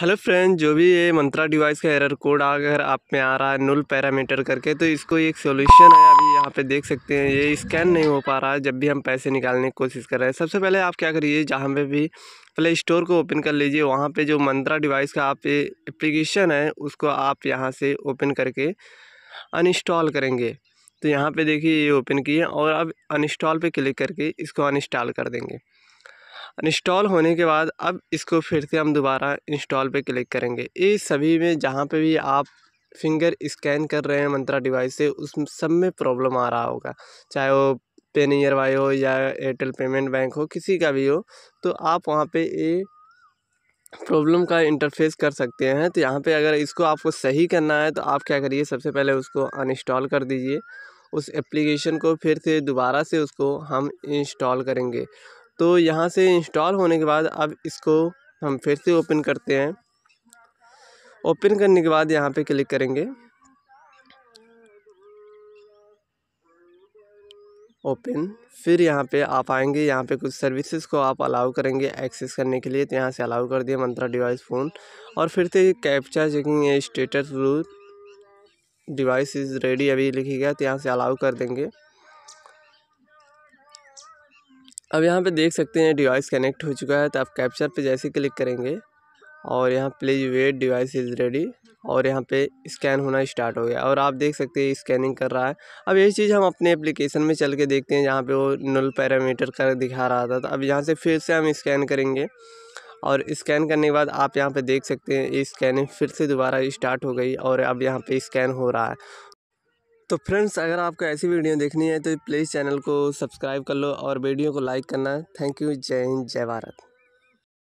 hello friend जो भी ये मंत्रा डिवाइस का एरर कोड अगर आप में आ रहा है नुल पैरामीटर करके तो इसको एक सॉल्यूशन है अभी यहाँ पे देख सकते हैं ये स्कैन नहीं हो पा रहा है जब भी हम पैसे निकालने की कोशिश कर रहे हैं सबसे पहले आप क्या करिए जहाँ पे भी प्ले स्टोर को ओपन कर लीजिए वहाँ पे जो मंत्रा डिवाइस का आप एप्लीकेशन है उसको आप यहाँ से ओपन करके अनइंस्टॉल करेंगे तो यहाँ पर देखिए ये ओपन किए और अब अनस्टॉल पर क्लिक करके इसको अनस्टॉल कर देंगे इंस्टॉल होने के बाद अब इसको फिर से हम दोबारा इंस्टॉल पे क्लिक करेंगे इस सभी में जहाँ पे भी आप फिंगर स्कैन कर रहे हैं मंत्रा डिवाइस से उस सब में प्रॉब्लम आ रहा होगा चाहे वो पेन वाई हो या एयरटेल पेमेंट बैंक हो किसी का भी हो तो आप वहाँ पे ये प्रॉब्लम का इंटरफेस कर सकते हैं तो यहाँ पे अगर इसको आपको सही करना है तो आप क्या करिए सबसे पहले उसको अनइंस्टॉल कर दीजिए उस एप्लीकेशन को फिर से दोबारा से उसको हम इंस्टॉल करेंगे तो यहाँ से इंस्टॉल होने के बाद अब इसको हम फिर से ओपन करते हैं ओपन करने के बाद यहाँ पे क्लिक करेंगे ओपन फिर यहाँ पे आप आएंगे यहाँ पे कुछ सर्विसेज को आप अलाउ करेंगे एक्सेस करने के लिए तो यहाँ से अलाउ कर दिया मंत्रा डिवाइस फ़ोन और फिर से captcha checking status blue device is ready अभी लिखी गया तो यहाँ से अलाउ कर देंगे अब यहाँ पे देख सकते हैं डिवाइस कनेक्ट हो चुका है तो आप कैप्चर पे जैसे क्लिक करेंगे और यहाँ please wait device is ready और यहाँ पे स्कैन होना स्टार्ट हो गया और आप देख सकते हैं स्कैनिंग कर रहा है अब यही चीज़ हम अपने एप्लीकेशन में चल के देखते हैं जहाँ पे वो नल पैरामीटर का दिखा रहा था तो अब यहाँ से फिर से हम स्कैन करेंगे और स्कैन करने के बाद आप यहाँ पे देख सकते हैं ये स्कैनिंग फिर से दोबारा स्टार्ट हो गई और अब यहाँ पे स्कैन हो रहा है तो फ्रेंड्स अगर आपको ऐसी वीडियो देखनी है तो प्लीज़ चैनल को सब्सक्राइब कर लो और वीडियो को लाइक करना थैंक यू जय हिंद जय भारत